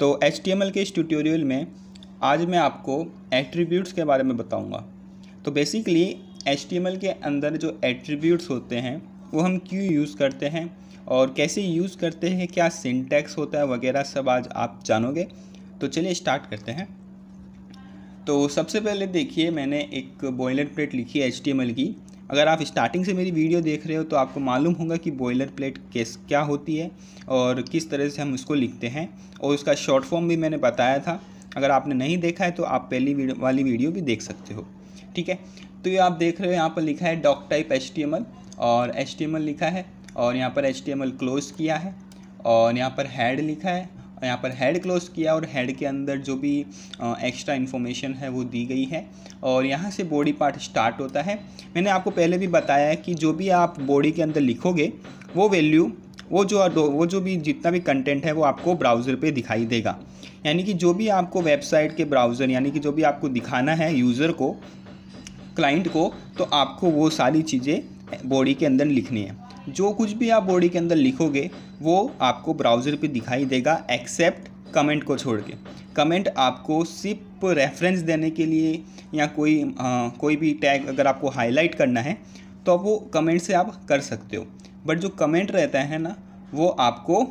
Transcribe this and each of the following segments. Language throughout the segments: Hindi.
तो एच के इस ट्यूटोरियल में आज मैं आपको एट्रीब्यूट्स के बारे में बताऊँगा तो बेसिकली एच के अंदर जो एट्रीब्यूट्स होते हैं वो हम क्यों यूज़ करते हैं और कैसे यूज़ करते हैं क्या सिंटैक्स होता है वगैरह सब आज आप जानोगे तो चलिए स्टार्ट करते हैं तो सबसे पहले देखिए मैंने एक बॉयलर प्लेट लिखी है एच की अगर आप स्टार्टिंग से मेरी वीडियो देख रहे हो तो आपको मालूम होगा कि बॉयलर प्लेट केस क्या होती है और किस तरह से हम उसको लिखते हैं और उसका शॉर्ट फॉर्म भी मैंने बताया था अगर आपने नहीं देखा है तो आप पहली वीडियो वाली वीडियो भी देख सकते हो ठीक है तो ये आप देख रहे हो यहाँ पर लिखा है डॉक टाइप एच और एच लिखा है और यहाँ पर एच क्लोज किया है और यहाँ पर हैड लिखा है यहाँ पर हेड क्लोज किया और हेड के अंदर जो भी एक्स्ट्रा इन्फॉर्मेशन है वो दी गई है और यहाँ से बॉडी पार्ट स्टार्ट होता है मैंने आपको पहले भी बताया है कि जो भी आप बॉडी के अंदर लिखोगे वो वैल्यू वो जो वो जो भी जितना भी कंटेंट है वो आपको ब्राउज़र पे दिखाई देगा यानी कि जो भी आपको वेबसाइट के ब्राउज़र यानी कि जो भी आपको दिखाना है यूज़र को क्लाइंट को तो आपको वो सारी चीज़ें बॉडी के अंदर लिखनी है जो कुछ भी आप बॉडी के अंदर लिखोगे वो आपको ब्राउज़र पे दिखाई देगा एक्सेप्ट कमेंट को छोड़ के कमेंट आपको सिर्फ रेफरेंस देने के लिए या कोई आ, कोई भी टैग अगर आपको हाईलाइट करना है तो वो कमेंट से आप कर सकते हो बट जो कमेंट रहता है ना वो आपको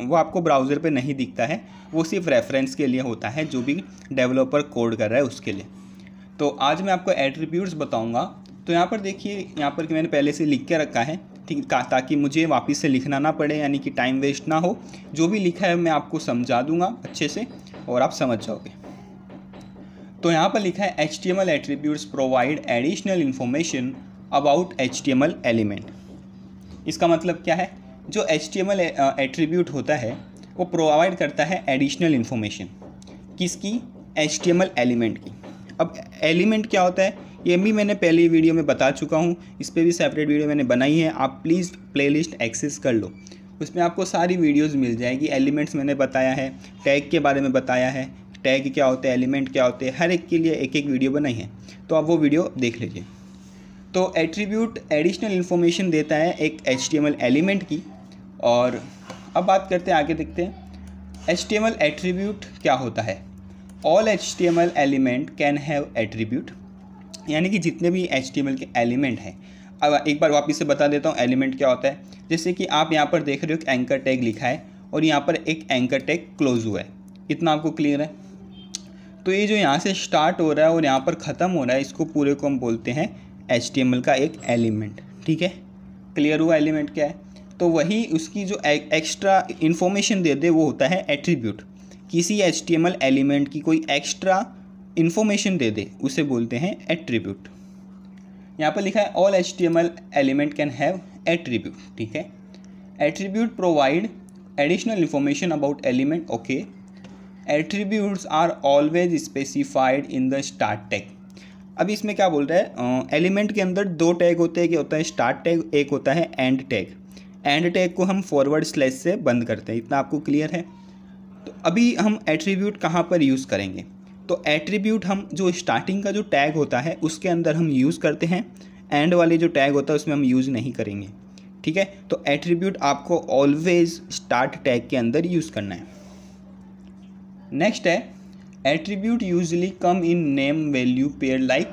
वो आपको ब्राउज़र पे नहीं दिखता है वो सिर्फ रेफरेंस के लिए होता है जो भी डेवलपर कोड कर रहा है उसके लिए तो आज मैं आपको एट्रीब्यूट्स बताऊंगा तो यहाँ पर देखिए यहाँ पर कि मैंने पहले से लिख के रखा है ठीक ताकि मुझे वापस से लिखना ना पड़े यानी कि टाइम वेस्ट ना हो जो भी लिखा है मैं आपको समझा दूंगा अच्छे से और आप समझ जाओगे तो यहाँ पर लिखा है H T M L attributes provide additional information about H T M L element इसका मतलब क्या है जो H T M L attribute होता है वो प्रोवाइड करता है एडिशनल इन्फॉर्मेशन किसकी H T M L element की अब एलिमेंट क्या होता है ये भी मैंने पहली वीडियो में बता चुका हूँ इस पर भी सेपरेट वीडियो मैंने बनाई है आप प्लीज़ प्ले एक्सेस कर लो उसमें आपको सारी वीडियोज़ मिल जाएगी एलिमेंट्स मैंने बताया है टैग के बारे में बताया है टैग क्या होते हैं एलिमेंट क्या होते हैं हर एक के लिए एक एक वीडियो बनाई है तो आप वो वीडियो देख लीजिए तो एट्रीब्यूट एडिशनल इन्फॉर्मेशन देता है एक एच एलिमेंट की और अब बात करते हैं आगे देखते हैं एच एट्रीब्यूट क्या होता है all H element can have attribute यानी कि जितने भी एच के एलिमेंट हैं अब एक बार वापस से बता देता हूँ एलिमेंट क्या होता है जैसे कि आप यहाँ पर देख रहे हो कि एंकर टैग लिखा है और यहाँ पर एक एंकर टैग क्लोज हुआ है इतना आपको क्लियर है तो ये जो यहाँ से स्टार्ट हो रहा है और यहाँ पर ख़त्म हो रहा है इसको पूरे को हम बोलते हैं एच का एक एलिमेंट ठीक है क्लियर हुआ एलिमेंट क्या है तो वही उसकी जो एक्स्ट्रा e-, इन्फॉर्मेशन दे दे वो होता है एट्रीब्यूट किसी एच एलिमेंट की कोई एक्स्ट्रा इन्फॉर्मेशन दे दे उसे बोलते हैं एट्रीब्यूट यहाँ पर लिखा है all H T M L element can have attribute ठीक है attribute provide additional information about element okay attributes are always specified in the start tag अब इसमें क्या बोल रहा है एलिमेंट uh, के अंदर दो टैग होते हैं कि होता है स्टार्ट टैग एक होता है एंड टैग एंड टैग को हम फॉरवर्ड स्लैश से बंद करते हैं इतना आपको क्लियर है तो अभी हम एट्रीब्यूट कहाँ पर यूज़ करेंगे तो एट्रीब्यूट हम जो स्टार्टिंग का जो टैग होता है उसके अंदर हम यूज़ करते हैं एंड वाले जो टैग होता है उसमें हम यूज़ नहीं करेंगे ठीक है तो एट्रीब्यूट आपको ऑलवेज स्टार्ट टैग के अंदर यूज़ करना है नेक्स्ट है attribute usually come in name value pair like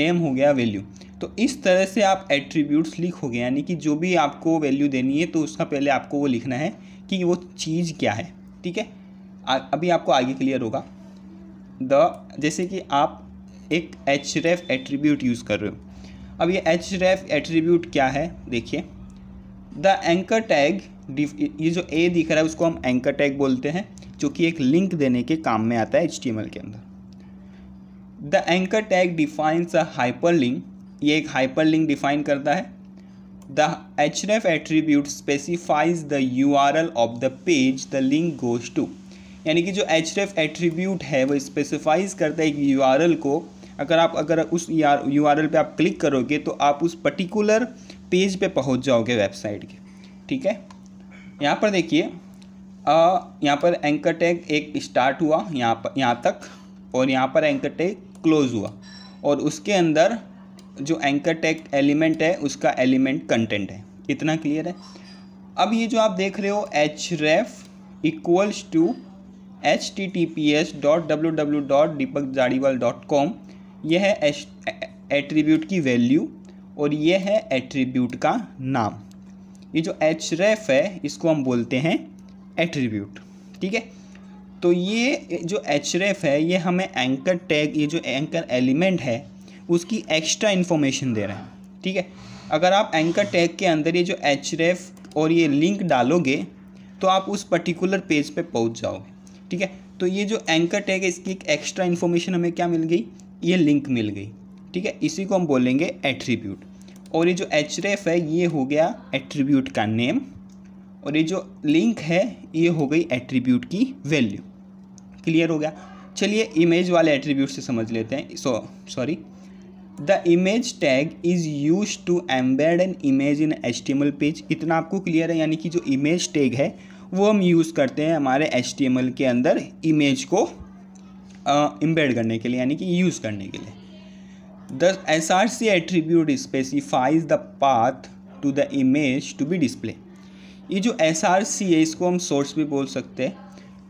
name हो गया वैल्यू तो इस तरह से आप एट्रीब्यूट्स लिख हो गए यानी कि जो भी आपको वैल्यू देनी है तो उसका पहले आपको वो लिखना है कि वो चीज़ क्या है ठीक है अभी आपको आगे क्लियर होगा द जैसे कि आप एक एच रेफ एट्रीब्यूट यूज़ कर रहे हो अब ये एच रेफ एट्रीब्यूट क्या है देखिए द एंकर टैग ये जो ए दिख रहा है उसको हम एंकर टैग बोलते हैं जो कि एक लिंक देने के काम में आता है एच के अंदर the anchor tag defines a hyperlink ये एक हाइपर लिंक डिफाइन करता है the H ref attribute specifies the U R L of the page the link goes to यानी कि जो एच रेफ़ एट्रीब्यूट है वो स्पेसिफाइज करता है एक यू को अगर आप अगर उस यू आर आप क्लिक करोगे तो आप उस पर्टिकुलर पेज पे पहुंच जाओगे वेबसाइट के ठीक है यहाँ पर देखिए यहाँ पर एंकर टैग एक स्टार्ट हुआ यहाँ पर यहाँ तक और यहाँ पर एंकर टैग क्लोज हुआ और उसके अंदर जो एंकर टैग एलिमेंट है उसका एलिमेंट कंटेंट है इतना क्लियर है अब ये जो आप देख रहे हो H ref equals to H T T P S dot W W dot Deepak Jadiwal dot com यह है एट्रीब्यूट की वैल्यू और ये है एट्रीब्यूट का नाम ये जो एच रेफ है इसको हम बोलते हैं एट्रीब्यूट ठीक है तो ये जो एच रेफ है ये हमें एंकर टैग ये जो एंकर एलिमेंट है उसकी एक्स्ट्रा इन्फॉर्मेशन दे रहा है ठीक है अगर आप एंकर टैग के अंदर ये जो एच रेफ और ये लिंक डालोगे तो आप उस पर्टिकुलर पेज पे पहुंच जाओगे ठीक है तो ये जो एंकर टैग है इसकी एक एक्स्ट्रा इन्फॉर्मेशन हमें क्या मिल गई ये लिंक मिल गई ठीक है इसी को हम बोलेंगे एट्रीब्यूट और ये जो एच है ये हो गया एट्रीब्यूट का नेम और ये जो लिंक है ये हो गई एट्रीब्यूट की वैल्यू क्लियर हो गया चलिए इमेज वाले एट्रीब्यूट से समझ लेते हैं so sorry the image tag is used to embed an image in H page इतना आपको क्लियर है यानी कि जो इमेज टैग है वो हम यूज़ करते हैं हमारे एच के अंदर इमेज को इम्बेड करने के लिए यानी कि यूज़ करने के लिए the S R C attribute specifies the path to the image to be display ये जो एस आर सी है इसको हम सोर्स भी बोल सकते हैं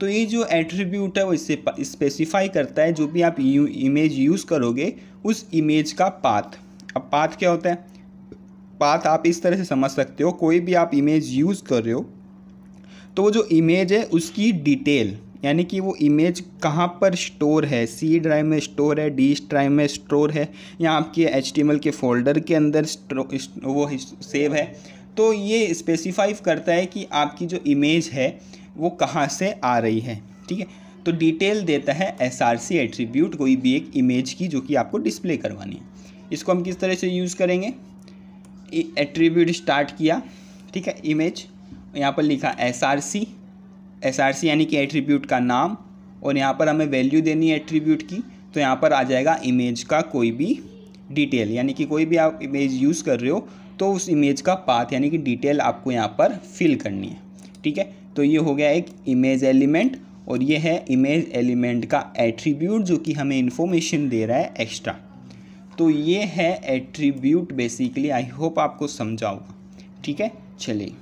तो ये जो एट्रीब्यूट है वो इससे स्पेसिफाई करता है जो भी आप यू, इमेज यूज़ करोगे उस इमेज का पाथ अब पाथ क्या होता है पाथ आप इस तरह से समझ सकते हो कोई भी आप इमेज यूज़ कर रहे हो तो वो जो इमेज है उसकी डिटेल यानी कि वो इमेज कहाँ पर स्टोर है सी ड्राइव में स्टोर है डी ड्राइव में स्टोर है या आपके एच के फोल्डर के अंदर वो सेव है तो ये स्पेसिफाइव करता है कि आपकी जो इमेज है वो कहाँ से आ रही है ठीक है तो डिटेल देता है एस आर सी एट्रीब्यूट कोई भी एक इमेज की जो कि आपको डिस्प्ले करवानी है इसको हम किस तरह से यूज़ करेंगे एट्रीब्यूट स्टार्ट किया ठीक है इमेज यहाँ पर लिखा S R C S R C यानी कि एट्रीब्यूट का नाम और यहाँ पर हमें वैल्यू देनी है एट्रीब्यूट की तो यहाँ पर आ जाएगा इमेज का कोई भी डिटेल यानी कि कोई भी आप इमेज यूज़ कर रहे हो तो उस इमेज का पाथ यानी कि डिटेल आपको यहाँ पर फिल करनी है ठीक है तो ये हो गया एक इमेज एलिमेंट और ये है इमेज एलिमेंट का एट्रीब्यूट जो कि हमें इन्फॉर्मेशन दे रहा है एक्स्ट्रा तो ये है एट्रीब्यूट बेसिकली आई होप आपको समझाऊंगा ठीक है चलिए